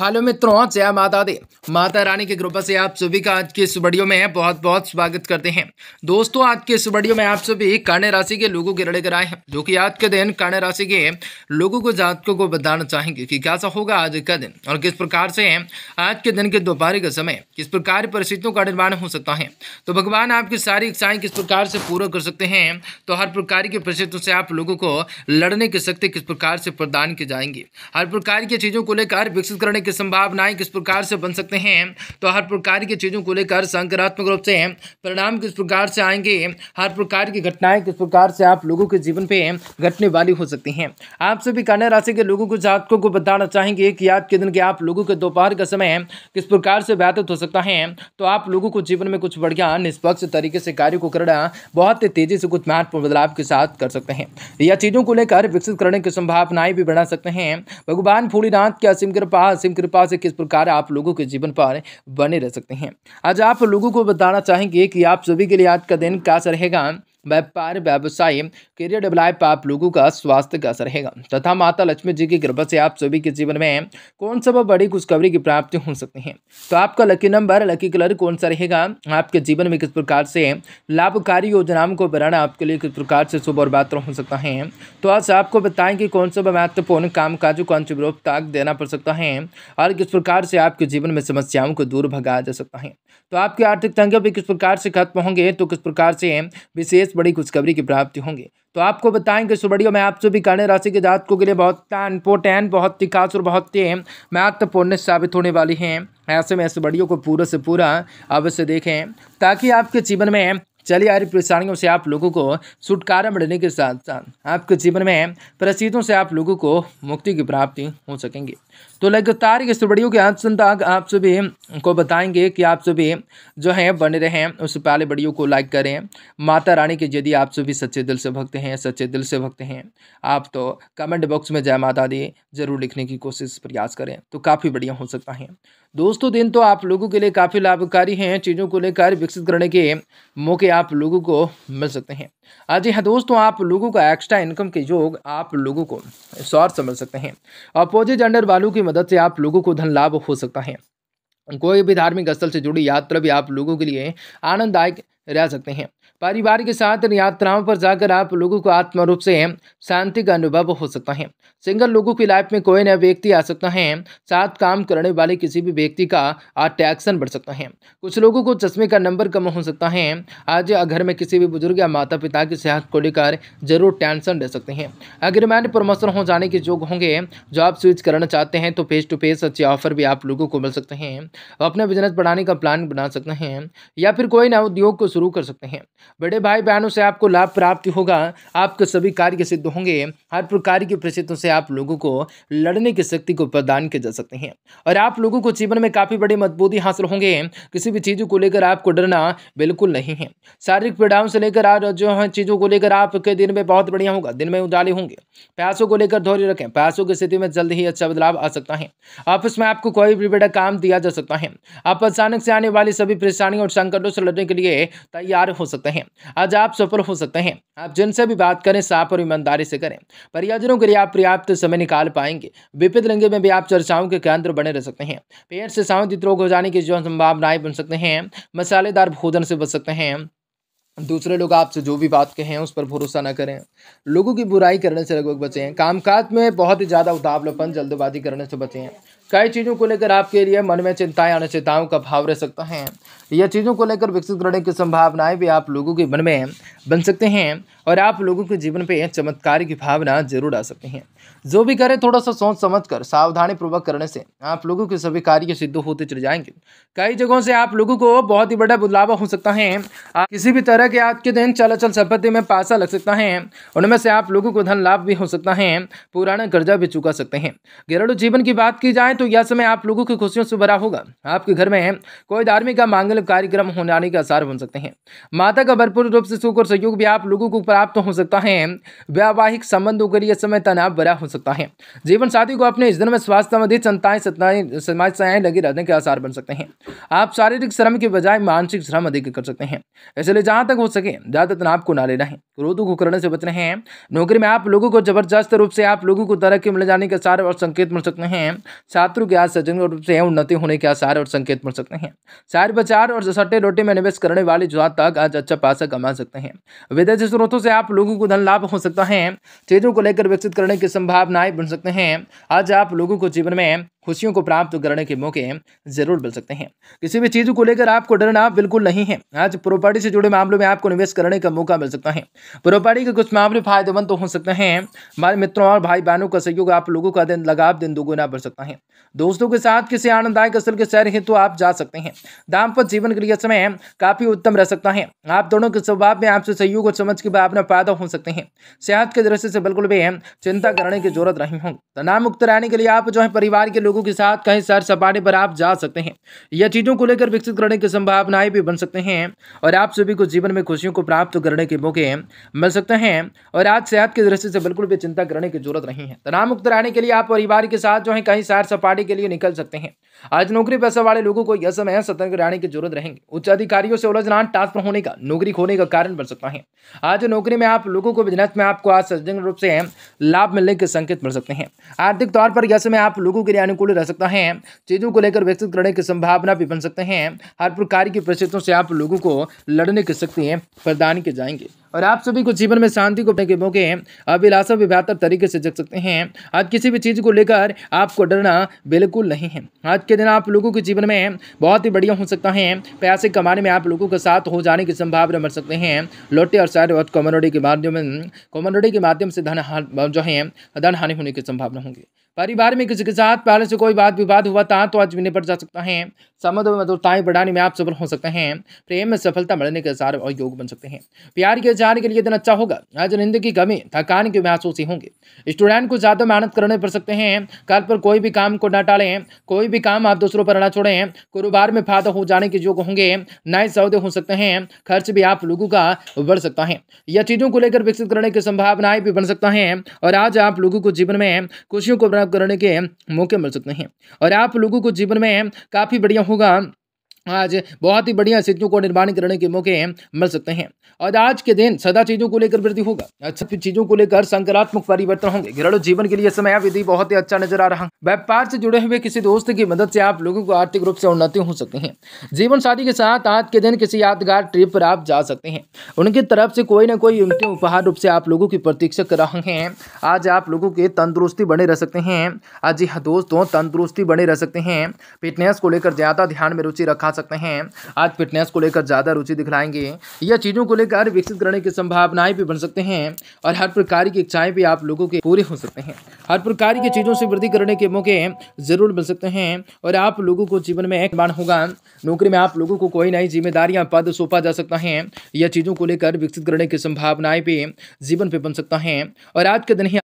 hello मित्रों जया माता दे माता रानी के कृपा से आप सभी का आज के इस वीडियो में बहुत बहुत स्वागत करते हैं दोस्तों आज के इस वीडियो में आप सभी कर्ण राशि के लोगों के कर आए हैं जो कि आज के दिन कर्ण राशि के लोगों को जातकों को बताना चाहेंगे कि कैसा होगा आज का दिन और किस प्रकार से आज के दिन के दोपहर के समय किस प्रकार परिस्थितियों का निर्माण हो सकता है तो भगवान आपकी सारी इच्छाएं किस प्रकार से पूरा कर सकते हैं तो हर प्रकार की परिस्थितियों से आप लोगों को लड़ने की शक्ति किस प्रकार से प्रदान की जाएंगी हर प्रकार की चीज़ों को लेकर विकसित करने के संभावनाएं किस प्रकार से बन सकते हैं तो हर प्रकार की चीज़ों को लेकर सकारात्मक रूप से परिणाम किस प्रकार से आएंगे हर प्रकार की घटनाएं किस प्रकार से आप लोगों के जीवन पे घटने वाली हो सकती हैं आप सभी कन्या राशि के लोगों को जातकों को बताना चाहेंगे कि आज के दिन के आप लोगों के दोपहर का समय किस प्रकार से व्यतीत हो सकता है तो आप लोगों को जीवन में कुछ बढ़िया निष्पक्ष तरीके से कार्य को करना बहुत तेजी से कुछ महत्वपूर्ण बदलाव के साथ कर सकते हैं या चीज़ों को लेकर विकसित करने की संभावनाएं भी बढ़ा सकते हैं भगवान फूलीनाथ के असीम कृपा असीम कृपा से किस प्रकार आप लोगों के जीवन पर बने रह सकते हैं आज आप लोगों को बताना चाहेंगे कि आप सभी के लिए आज का दिन कैसा रहेगा व्यापार व्यवसाय करियर डेवलप आप लोगों का स्वास्थ्य का असर रहेगा तथा माता लक्ष्मी जी की कृपा से आप सभी के जीवन में कौन सा बड़ी खुशखबरी की प्राप्ति हो सकती है तो आपका लकी नंबर लकी कलर कौन सा रहेगा आपके जीवन में किस प्रकार से लाभकारी योजनाओं को बनाना आपके लिए किस प्रकार से शुभ और बात हो सकता है तो आज आपको बताएं कि कौन सा महत्वपूर्ण काम काजों को अंतिम रूप तक देना पड़ सकता है और किस प्रकार से आपके जीवन में समस्याओं को दूर भगाया जा सकता है तो आपकी आर्थिक तंग भी किस प्रकार से खत्म होंगे तो किस प्रकार से विशेष बड़ी खुशखबरी की प्राप्ति होंगे तो आपको बताएंगे इस वीडियो में आप सभी कर्ण राशि के जातकों के लिए बहुत इंपोर्टेंट बहुत ही खास और बहुत ही महत्वपूर्ण साबित होने वाली हैं ऐसे में इस वीडियो को पूरा से पूरा अवश्य देखें ताकि आपके जीवन में चलिए आ रही परेशानियों से आप लोगों को छुटकारा मिलने के साथ साथ आपके जीवन में परिस्थितियों से आप लोगों को मुक्ति की प्राप्ति हो सकेंगे तो लगातार इस बड़ियों के अंत तक आप सभी को बताएंगे कि आप सभी जो है बने रहें उस पहले बड़ियों को लाइक करें माता रानी के यदि आप सभी सच्चे दिल से भक्त हैं सच्चे दिल से भक्त हैं आप तो कमेंट बॉक्स में जय माता दी जरूर लिखने की कोशिश प्रयास करें तो काफ़ी बढ़िया हो सकता है दोस्तों दिन तो आप लोगों के लिए काफ़ी लाभकारी हैं चीज़ों को लेकर विकसित करने के मौके आप लोगों को मिल सकते हैं आज यहाँ दोस्तों आप लोगों का एक्स्ट्रा इनकम के योग आप लोगों को शॉर्ट समझ सकते हैं अपोजिट जेंडर वालों की मदद से आप लोगों को धन लाभ हो सकता है कोई भी धार्मिक स्थल से जुड़ी यात्रा भी आप लोगों के लिए आनंददायक रह सकते हैं परिवार के साथ यात्राओं पर जाकर आप लोगों को आत्म रूप से शांति का अनुभव हो सकता है सिंगल लोगों की लाइफ में कोई नया व्यक्ति आ सकता है साथ काम करने वाले किसी भी व्यक्ति का अट्रैक्शन बढ़ सकता है कुछ लोगों को चश्मे का नंबर कम हो सकता है आज घर में किसी भी बुजुर्ग या माता पिता की सेहत को लेकर जरूर टेंशन रह सकते हैं अग्रीमेंट प्रमोशन हो जाने के योग होंगे जॉब स्विच करना चाहते हैं तो फेस टू फेस अच्छे ऑफर भी आप लोगों को मिल सकते हैं अपना बिजनेस बढ़ाने का प्लान बना सकते हैं या फिर कोई नया उद्योग को शुरू कर सकते हैं बड़े भाई बहनों से आपको लाभ प्राप्ति होगा आपके सभी कार्य सिद्ध होंगे हर प्रकार की परिस्थितियों से आप लोगों को लड़ने की शक्ति को प्रदान किया जा सकते हैं और आप लोगों को जीवन में काफ़ी बड़ी मजबूती हासिल होंगे किसी भी चीज़ों को लेकर आपको डरना बिल्कुल नहीं है शारीरिक पीड़ाओं से लेकर आज जो है चीज़ों को लेकर आपके दिन में बहुत बढ़िया होगा दिन में उजाले होंगे पैसों को लेकर धैर्य रखें पैसों की स्थिति में जल्द ही अच्छा बदलाव आ सकता है ऑफिस में आपको कोई भी बड़ा काम दिया जा सकता है आप अचानक से आने वाली सभी परेशानियों और संकटों से लड़ने के लिए तैयार हो सकते हैं आज आप सफल हो सकते हैं आप जिनसे भी बात करें साफ और ईमानदारी से करें परियोजनों के लिए आप पर्याप्त समय निकाल पाएंगे विपरीत रंगे में भी आप चर्चाओं के केंद्र बने रह सकते हैं पेट से सामूहिक रोग हो जाने की जो संभावनाएं बन सकते हैं मसालेदार भोजन से बच सकते हैं दूसरे लोग आपसे जो भी बात कहें उस पर भरोसा ना करें लोगों की बुराई करने से लगभग बचें कामकाज में बहुत ही ज़्यादा उतावलपन जल्दबाजी करने से बचें कई चीज़ों को लेकर आपके लिए मन में चिंताएं अनिश्चितताओं का भाव रह सकता है यह चीज़ों को लेकर विकसित करने की संभावनाएं भी आप लोगों के मन में बन सकते हैं और आप लोगों के जीवन पर चमत्कार की भावना जरूर आ सकती हैं जो भी करें थोड़ा सा सोच समझ कर सावधानी पूर्वक करने से आप लोगों के सभी कार्य सिद्ध होते चले जाएंगे कई जगहों से आप लोगों को बहुत ही बड़ा बदलाव हो सकता है किसी भी तरह के आज के दिन चलाचल संपत्ति में पैसा लग सकता है उनमें से आप लोगों को धन लाभ भी हो सकता है पुराना कर्जा भी चुका सकते हैं घरेलू जीवन की बात की जाए तो यह समय आप लोगों की खुशियों से भरा होगा आपके घर में कोई धार्मिक का मांगलिक कार्यक्रम होने आने के आसार बन सकते हैं माता का भरपूर रूप से सुख और सहयोग भी आप लोगों को प्राप्त हो सकता है वैवाहिक संबंधों के लिए समय तनाव बड़ा हो सकता सकता है जीवन साथी को अपने इस दिन में स्वास्थ्य संबंधित चिंताएं सताएं समाज सेवाएं लगी रहने के आसार बन सकते हैं आप शारीरिक श्रम के बजाय मानसिक श्रम अधिक कर सकते हैं इसलिए जहाँ तक हो सके ज़्यादा तनाव को ना लेना है क्रोध को करने से बच रहे हैं नौकरी में आप लोगों को जबरदस्त रूप से आप लोगों को तरक्की मिल जाने के आसार और संकेत मिल सकते हैं छात्रों के आज सजग रूप से उन्नति होने के आसार और संकेत मिल सकते हैं शायर बाजार और सट्टे रोटी में निवेश करने वाले जुआ तक आज अच्छा पैसा कमा सकते हैं विदेशी स्रोतों से आप लोगों को धन लाभ हो सकता है चीज़ों को लेकर विकसित करने की संभावना भावनाएं बन सकते हैं आज आप लोगों को जीवन में खुशियों को प्राप्त करने के मौके जरूर मिल सकते हैं किसी भी चीज़ को लेकर आपको डरना बिल्कुल नहीं है आज प्रॉपर्टी से जुड़े मामलों में आपको निवेश करने का मौका मिल सकता है प्रॉपर्टी के कुछ मामले फायदेमंद तो हो सकते हैं हमारे मित्रों और भाई बहनों का सहयोग आप लोगों का दिन लगाव दिन दोगुना बढ़ सकता है दोस्तों के साथ किसी आनंददायक स्थल के शहर हेतु तो आप जा सकते हैं दाम्पत्य जीवन के लिए समय काफी उत्तम रह सकता है आप दोनों के स्वभाव में आपसे सहयोग और समझ की भावना पैदा हो सकते हैं सेहत के दृष्टि से बिल्कुल भी चिंता करने की की ज़रूरत नहीं होगी तनाव मुक्त रहने के लिए आप जो है परिवार के लोगों के साथ कहीं सैर सपाटे पर आप जा सकते हैं यह चीज़ों को लेकर विकसित करने की संभावनाएं भी बन सकते हैं और आप सभी को जीवन में खुशियों को प्राप्त करने के मौके मिल सकते हैं और आज सेहत की दृष्टि से बिल्कुल भी चिंता करने की जरूरत नहीं है तनाव मुक्त रहने के लिए आप परिवार के साथ जो है कहीं सैर सपाटे के लिए निकल सकते हैं आज नौकरी पैसा वाले लोगों को यह समय सतर्क रहने की जरूरत रहेंगे उच्च अधिकारियों से उलझना टास्क होने का नौकरी खोने का कारण बन सकता है आज नौकरी में आप लोगों को बिजनेस में आपको आज सज्जन रूप से लाभ मिलने के संकेत मिल सकते हैं आर्थिक तौर पर यह समय आप लोगों के लिए अनुकूल रह सकता है चीज़ों को लेकर व्यक्तित करने की संभावना भी बन सकते हैं हर प्रकार की परिस्थितियों से आप लोगों को लड़ने की शक्ति प्रदान की जाएंगी और आप सभी को जीवन में शांति को के मौके अभिलाषा भी बेहतर तरीके से जग सकते हैं आज किसी भी चीज़ को लेकर आपको डरना बिल्कुल नहीं है आज के दिन आप लोगों के जीवन में बहुत ही बढ़िया हो सकता है पैसे कमाने में आप लोगों के साथ हो जाने की संभावना बढ़ सकते हैं लोटे और सारे और के माध्यम कॉमनोडी के माध्यम से धन जो है धन हानि होने की संभावना होगी परिवार में किसी के साथ पहले से कोई बात विवाद हुआ था तो आज भी निपट जा सकता है समुद्र में मधुरताएं बढ़ाने में आप सफल हो सकते हैं प्रेम में सफलता मिलने के आसार और योग बन सकते हैं प्यार के जान के लिए दिन अच्छा होगा आज निंद की कमी थकान के महसूस ही होंगे स्टूडेंट को ज़्यादा मेहनत करने पड़ सकते हैं कल पर कोई भी काम को न टालें कोई भी काम आप दूसरों पर न छोड़ें कारोबार में फायदा हो जाने के योग होंगे नए सौदे हो सकते हैं खर्च भी आप लोगों का बढ़ सकता है यह चीज़ों को लेकर विकसित करने की संभावनाएं भी बन सकता है और आज आप लोगों को जीवन में खुशियों को करने के मौके मिल सकते हैं और आप लोगों को जीवन में काफ़ी बढ़िया होगा आज बहुत ही बढ़िया स्थितियों को निर्माण करने के मौके मिल सकते हैं और आज के दिन सदा चीज़ों को लेकर वृद्धि होगा अच्छा चीज़ों को लेकर सकारात्मक परिवर्तन होंगे घरेलू जीवन के लिए समय विधि बहुत ही अच्छा नजर आ रहा है व्यापार से जुड़े हुए किसी दोस्त की मदद से आप लोगों को आर्थिक रूप से उन्नति हो सकती है जीवन साथी के साथ आज के दिन किसी यादगार ट्रिप पर आप जा सकते हैं उनकी तरफ से कोई ना कोई उनके उपहार रूप से आप लोगों की प्रतीक्षा कर रहे हैं आज आप लोगों के तंदुरुस्ती बने रह सकते हैं आज जी दोस्तों तंदुरुस्ती बने रह सकते हैं फिटनेस को लेकर ज़्यादा ध्यान में रुचि रखा सकते हैं आज फिटनेस को लेकर ज़्यादा रुचि दिखलाएंगे या चीज़ों को लेकर विकसित करने की संभावनाएं भी बन सकते हैं और हर प्रकार की इच्छाएं भी आप लोगों के पूरे हो सकते हैं हर प्रकार की चीज़ों से वृद्धि करने के मौके जरूर मिल सकते हैं और आप लोगों को जीवन में एक बार होगा नौकरी में आप लोगों को कोई नई जिम्मेदारियां पद सौंपा जा सकता है या चीज़ों को लेकर विकसित करने की संभावनाएं भी जीवन पे बन सकता है और आज के दिन ही